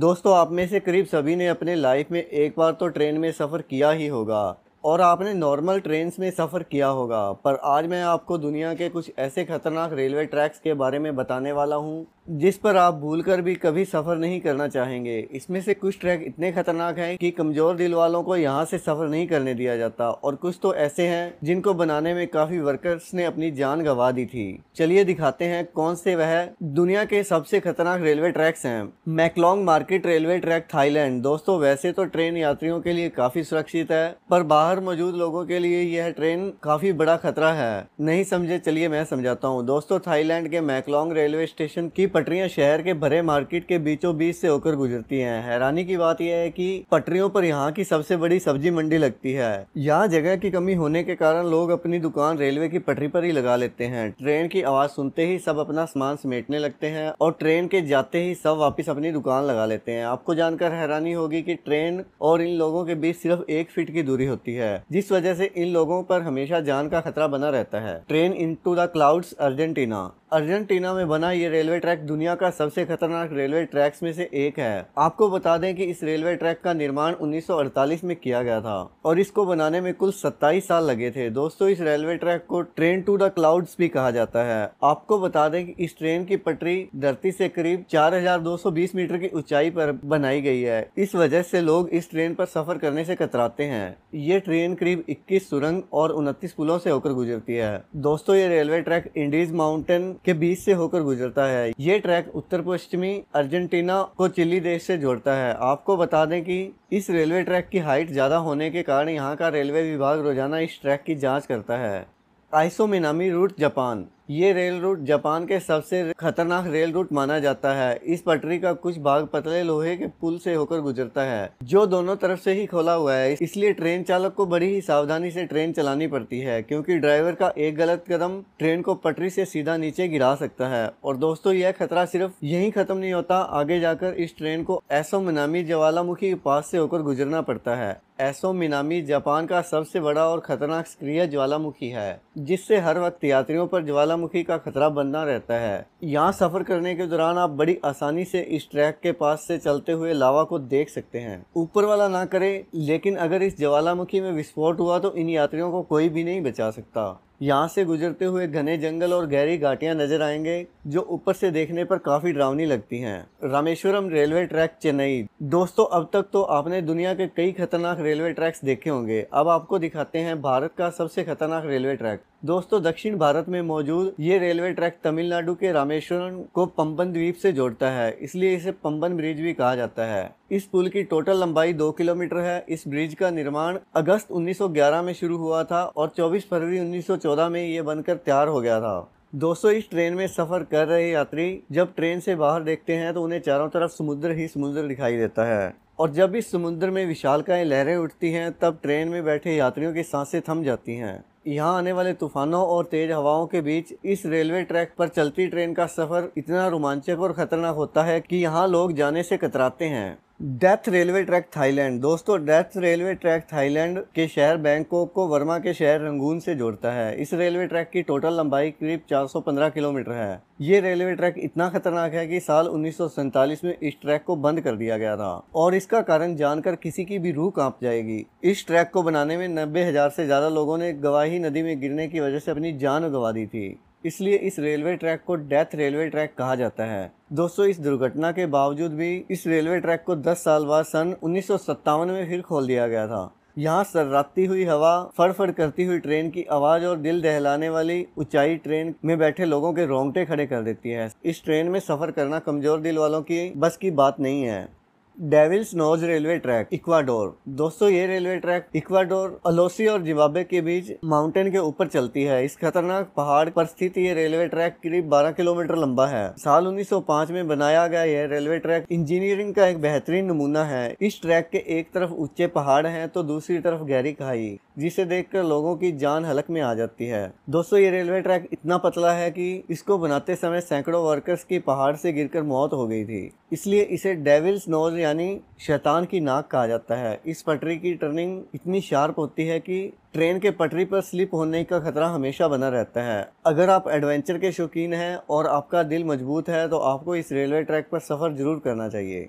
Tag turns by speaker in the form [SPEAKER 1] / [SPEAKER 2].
[SPEAKER 1] दोस्तों आप में से करीब सभी ने अपने लाइफ में एक बार तो ट्रेन में सफ़र किया ही होगा और आपने नॉर्मल ट्रेन में सफ़र किया होगा पर आज मैं आपको दुनिया के कुछ ऐसे ख़तरनाक रेलवे ट्रैक्स के बारे में बताने वाला हूँ जिस पर आप भूलकर भी कभी सफ़र नहीं करना चाहेंगे इसमें से कुछ ट्रैक इतने ख़तरनाक हैं कि कमज़ोर दिल वालों को यहाँ से सफ़र नहीं करने दिया जाता और कुछ तो ऐसे हैं जिनको बनाने में काफ़ी वर्कर्स ने अपनी जान गंवा दी थी चलिए दिखाते हैं कौन से वह दुनिया के सबसे खतरनाक रेलवे ट्रैक्स हैं Maeklong market railway track Thailand दोस्तों वैसे तो ट्रेन यात्रियों के लिए काफ़ी सुरक्षित है पर बाहर मौजूद लोगों के लिए यह ट्रेन काफ़ी बड़ा खतरा है नहीं समझे चलिए मैं समझाता हूँ दोस्तों थाईलैंड के मैकलोंग रेलवे स्टेशन की पटरियां शहर के भरे मार्केट के बीचों बीच से होकर गुजरती हैं हैरानी की बात यह है कि पटरियों पर यहाँ की सबसे बड़ी सब्जी मंडी लगती है यहाँ जगह की कमी होने के कारण लोग अपनी दुकान रेलवे की पटरी पर ही लगा लेते हैं ट्रेन की आवाज़ सुनते ही सब अपना सामान समेटने लगते हैं और ट्रेन के जाते ही सब वापिस अपनी दुकान लगा लेते हैं आपको जानकर हैरानी होगी की ट्रेन और इन लोगों के बीच सिर्फ एक फीट की दूरी होती है जिस वजह से इन लोगों पर हमेशा जान का खतरा बना रहता है train in to the clouds Argentina Argentina में बना ये रेलवे ट्रैक दुनिया का सबसे खतरनाक रेलवे ट्रैक्स में से एक है आपको बता दें कि इस रेलवे ट्रैक का निर्माण 1948 में किया गया था और इसको बनाने में कुल 27 साल लगे थे दोस्तों इस रेलवे ट्रैक को ट्रेन टू द क्लाउड्स भी कहा जाता है आपको बता दें कि इस ट्रेन की पटरी धरती से करीब चार मीटर की ऊंचाई पर बनाई गई है इस वजह से लोग इस ट्रेन पर सफर करने से कतराते हैं ये ट्रेन करीब इक्कीस सुरंग और उनतीस पुलों से होकर गुजरती है दोस्तों ये रेलवे ट्रैक इंडीज माउंटेन के बीच से होकर गुजरता है ये ट्रैक उत्तर पश्चिमी अर्जेंटीना को चिली देश से जोड़ता है आपको बता दें कि इस रेलवे ट्रैक की हाइट ज़्यादा होने के कारण यहाँ का रेलवे विभाग रोजाना इस ट्रैक की जाँच करता है आइसो रूट जापान ये रेल रूट जापान के सबसे खतरनाक रेल रूट माना जाता है इस पटरी का कुछ भाग पतले लोहे के पुल से होकर गुजरता है जो दोनों तरफ से ही खोला हुआ है इसलिए ट्रेन चालक को बड़ी ही सावधानी से ट्रेन चलानी पड़ती है क्योंकि ड्राइवर का एक गलत कदम ट्रेन को पटरी से सीधा नीचे गिरा सकता है और दोस्तों यह खतरा सिर्फ यही खत्म नहीं होता आगे जाकर इस ट्रेन को ऐसो मनामी ज्वालामुखी के पास से होकर गुजरना पड़ता है एसो मिनामी जापान का सबसे बड़ा और ख़तरनाक सक्रिय ज्वालामुखी है जिससे हर वक्त यात्रियों पर ज्वालामुखी का खतरा बनना रहता है यहाँ सफ़र करने के दौरान आप बड़ी आसानी से इस ट्रैक के पास से चलते हुए लावा को देख सकते हैं ऊपर वाला ना करे लेकिन अगर इस ज्वालामुखी में विस्फोट हुआ तो इन यात्रियों को कोई भी नहीं बचा सकता यहाँ से गुजरते हुए घने जंगल और गहरी घाटियाँ नजर आएंगे जो ऊपर से देखने पर काफ़ी डरावनी लगती हैं रामेश्वरम रेलवे ट्रैक चेन्नई दोस्तों अब तक तो आपने दुनिया के कई खतरनाक रेलवे ट्रैक्स देखे होंगे अब आपको दिखाते हैं भारत का सबसे खतरनाक रेलवे ट्रैक दोस्तों दक्षिण भारत में मौजूद ये रेलवे ट्रैक तमिलनाडु के रामेश्वरम को पंबन द्वीप से जोड़ता है इसलिए इसे पंबन ब्रिज भी कहा जाता है इस पुल की टोटल लंबाई दो किलोमीटर है इस ब्रिज का निर्माण अगस्त 1911 में शुरू हुआ था और 24 फरवरी 1914 में ये बनकर तैयार हो गया था दोस्तों इस ट्रेन में सफ़र कर रहे यात्री जब ट्रेन से बाहर देखते हैं तो उन्हें चारों तरफ समुद्र ही समुद्र दिखाई देता है और जब इस समुद्र में विशालकाएँ लहरें उठती हैं तब ट्रेन में बैठे यात्रियों की सांसें थम जाती हैं यहाँ आने वाले तूफानों और तेज हवाओं के बीच इस रेलवे ट्रैक पर चलती ट्रेन का सफर इतना रोमांचक और खतरनाक होता है कि यहाँ लोग जाने से कतराते हैं डेथ रेलवे ट्रैक थाईलैंड दोस्तों डेथ रेलवे ट्रैक थाईलैंड के शहर बैंकॉक को वर्मा के शहर रंगून से जोड़ता है इस रेलवे ट्रैक की टोटल लंबाई करीब 415 किलोमीटर है ये रेलवे ट्रैक इतना खतरनाक है कि साल उन्नीस में इस ट्रैक को बंद कर दिया गया था और इसका कारण जानकर किसी की भी रूह कांप जाएगी इस ट्रैक को बनाने में नब्बे हजार से ज्यादा लोगों ने गवाही नदी में गिरने की वजह से अपनी जान गवा दी थी इसलिए इस रेलवे ट्रैक को डेथ रेलवे ट्रैक कहा जाता है दोस्तों इस दुर्घटना के बावजूद भी इस रेलवे ट्रैक को 10 साल बाद सन उन्नीस में फिर खोल दिया गया था यहाँ सर्राती हुई हवा फड़फड़ करती हुई ट्रेन की आवाज़ और दिल दहलाने वाली ऊंचाई ट्रेन में बैठे लोगों के रोंगटे खड़े कर देती है इस ट्रेन में सफ़र करना कमज़ोर दिल वालों की बस की बात नहीं है devil's nose railway track Ecuador दोस्तों ये रेलवे ट्रैक इक्वाडोर अलोसी और जिबाबे के बीच माउंटेन के ऊपर चलती है इस खतरनाक पहाड़ पर स्थित ये रेलवे ट्रैक करीब 12 किलोमीटर लंबा है साल 1905 में बनाया गया यह रेलवे ट्रैक इंजीनियरिंग का एक बेहतरीन नमूना है इस ट्रैक के एक तरफ ऊंचे पहाड़ है तो दूसरी तरफ गहरी खाई जिसे देखकर लोगों की जान हलक में आ जाती है दोस्तों ये रेलवे ट्रैक इतना पतला है कि इसको बनाते समय सैकड़ों वर्कर्स की पहाड़ से गिरकर मौत हो गई थी इसलिए इसे डेविल्स नोज यानी यानी शैतान की नाक कहा जाता है इस पटरी की टर्निंग इतनी शार्प होती है कि ट्रेन के पटरी पर स्लिप होने का खतरा हमेशा बना रहता है अगर आप एडवेंचर के शौकीन हैं और आपका दिल मजबूत है तो आपको इस रेलवे ट्रैक पर सफ़र जरूर करना चाहिए